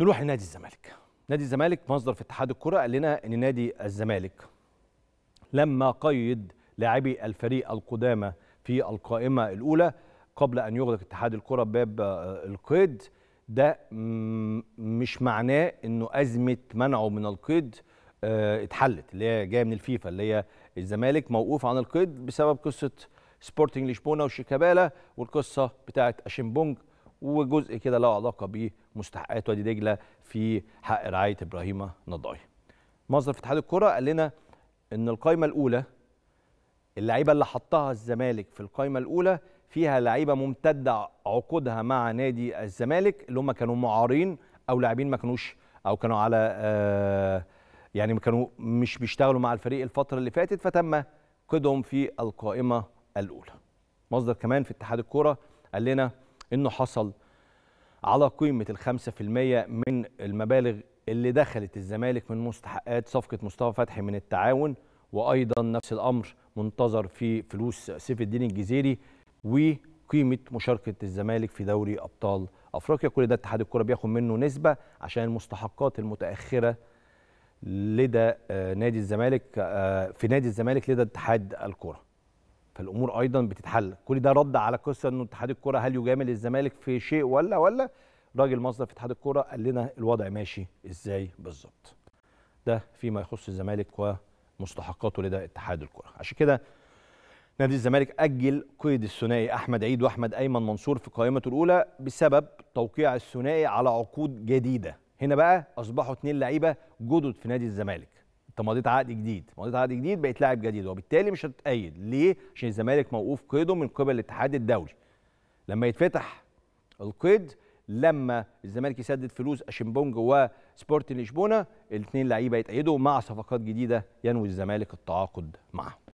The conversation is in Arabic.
نروح لنادي الزمالك نادي الزمالك مصدر في اتحاد الكره قال لنا ان نادي الزمالك لما قيد لاعبي الفريق القدامى في القائمه الاولى قبل ان يغلق اتحاد الكره باب آه، القيد ده مش معناه انه ازمه منعه من القيد آه، اتحلت اللي هي جايه من الفيفا اللي هي الزمالك موقوف عن القيد بسبب قصه سبورتنج لشبونه وشيكابالا والقصه بتاعت اشيمبونج وجزء كده له علاقه بمستحقات وادي دجله في حق رعايه ابراهيم نضاي. مصدر في اتحاد الكره قال لنا ان القايمه الاولى اللعيبه اللي حطها الزمالك في القايمه الاولى فيها لعيبه ممتده عقودها مع نادي الزمالك اللي هم كانوا معارين او لاعبين ما كانوش او كانوا على آه، يعني كانوا مش بيشتغلوا مع الفريق الفتره اللي فاتت فتم قيدهم في القائمه الاولى. مصدر كمان في اتحاد الكوره قال لنا انه حصل على قيمه الخمسة في المية من المبالغ اللي دخلت الزمالك من مستحقات صفقه مصطفى فتحي من التعاون وايضا نفس الامر منتظر في فلوس سيف الدين الجزيري وقيمه مشاركه الزمالك في دوري ابطال افريقيا كل ده اتحاد الكره بياخد منه نسبه عشان المستحقات المتاخره لدى آه، نادي الزمالك آه، في نادي الزمالك لدى اتحاد الكره فالامور ايضا بتتحل كل ده رد على قصه انه اتحاد الكره هل يجامل الزمالك في شيء ولا ولا راجل مصدر في اتحاد الكره قال لنا الوضع ماشي ازاي بالظبط ده فيما يخص الزمالك ومستحقاته لدى اتحاد الكره عشان كده نادي الزمالك اجل قيد الثنائي احمد عيد واحمد ايمن منصور في قائمته الاولى بسبب توقيع الثنائي على عقود جديده هنا بقى اصبحوا اثنين لعيبه جدد في نادي الزمالك انت مضيت عقد جديد مضيت عقد جديد بقيت لاعب جديد وبالتالي مش هتتأيد ليه عشان الزمالك موقوف قيده من قبل الاتحاد الدولي لما يتفتح القيد لما الزمالك يسدد فلوس اشيمبونج وسبورتنج لشبونه الاثنين لعيبه يتأيدوا مع صفقات جديده ينوي الزمالك التعاقد معهم